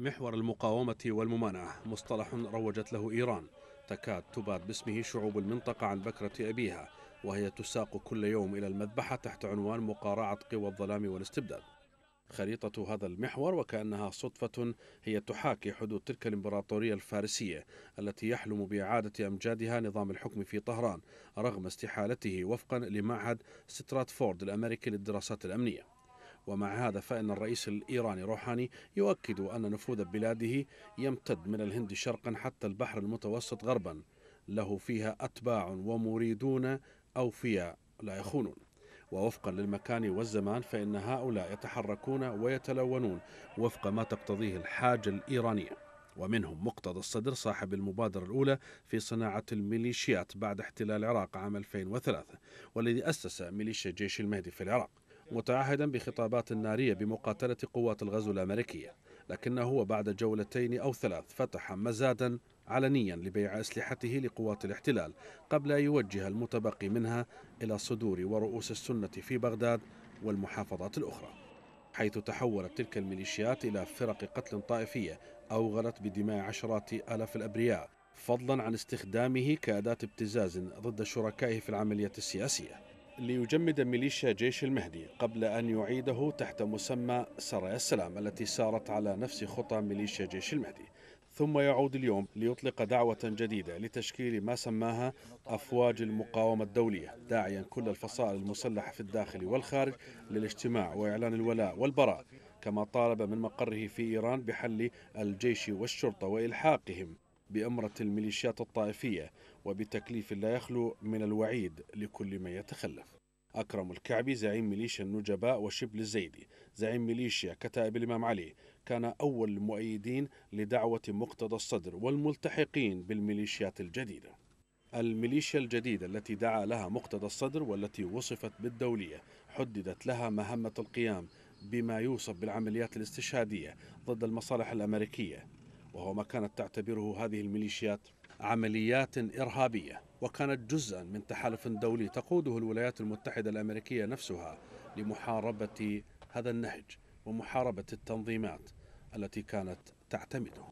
محور المقاومة والممانعة مصطلح روجت له إيران تكاد تباد باسمه شعوب المنطقة عن بكرة أبيها وهي تساق كل يوم إلى المذبحة تحت عنوان مقارعة قوى الظلام والاستبداد خريطة هذا المحور وكأنها صدفة هي تحاكي حدود تلك الإمبراطورية الفارسية التي يحلم بإعادة أمجادها نظام الحكم في طهران رغم استحالته وفقا لمعهد ستراتفورد الأمريكي للدراسات الأمنية ومع هذا فإن الرئيس الإيراني روحاني يؤكد أن نفوذ بلاده يمتد من الهند شرقا حتى البحر المتوسط غربا له فيها أتباع ومريدون أوفياء لا يخونون ووفقا للمكان والزمان فإن هؤلاء يتحركون ويتلونون وفق ما تقتضيه الحاجة الإيرانية ومنهم مقتضى الصدر صاحب المبادرة الأولى في صناعة الميليشيات بعد احتلال العراق عام 2003 والذي أسس ميليشيا جيش المهدي في العراق متعهدا بخطابات نارية بمقاتلة قوات الغزو الأمريكية لكنه بعد جولتين أو ثلاث فتح مزادا علنيا لبيع أسلحته لقوات الاحتلال قبل أن يوجه المتبقي منها إلى صدور ورؤوس السنة في بغداد والمحافظات الأخرى حيث تحولت تلك الميليشيات إلى فرق قتل طائفية أوغلت بدماء عشرات آلاف الأبرياء فضلا عن استخدامه كأداة ابتزاز ضد شركائه في العملية السياسية ليجمد ميليشيا جيش المهدي قبل أن يعيده تحت مسمى سرايا السلام التي سارت على نفس خطى ميليشيا جيش المهدي ثم يعود اليوم ليطلق دعوة جديدة لتشكيل ما سماها أفواج المقاومة الدولية داعيا كل الفصائل المسلحة في الداخل والخارج للاجتماع وإعلان الولاء والبراء كما طالب من مقره في إيران بحل الجيش والشرطة وإلحاقهم بأمرة الميليشيات الطائفية وبتكليف لا يخلو من الوعيد لكل من يتخلف أكرم الكعبي زعيم ميليشيا النجباء وشبل الزيدي زعيم ميليشيا كتائب الإمام علي كان أول المؤيدين لدعوة مقتدى الصدر والملتحقين بالميليشيات الجديدة الميليشيا الجديدة التي دعا لها مقتدى الصدر والتي وصفت بالدولية حددت لها مهمة القيام بما يوصف بالعمليات الاستشهادية ضد المصالح الأمريكية وهو ما كانت تعتبره هذه الميليشيات عمليات إرهابية وكانت جزءا من تحالف دولي تقوده الولايات المتحدة الأمريكية نفسها لمحاربة هذا النهج ومحاربة التنظيمات التي كانت تعتمده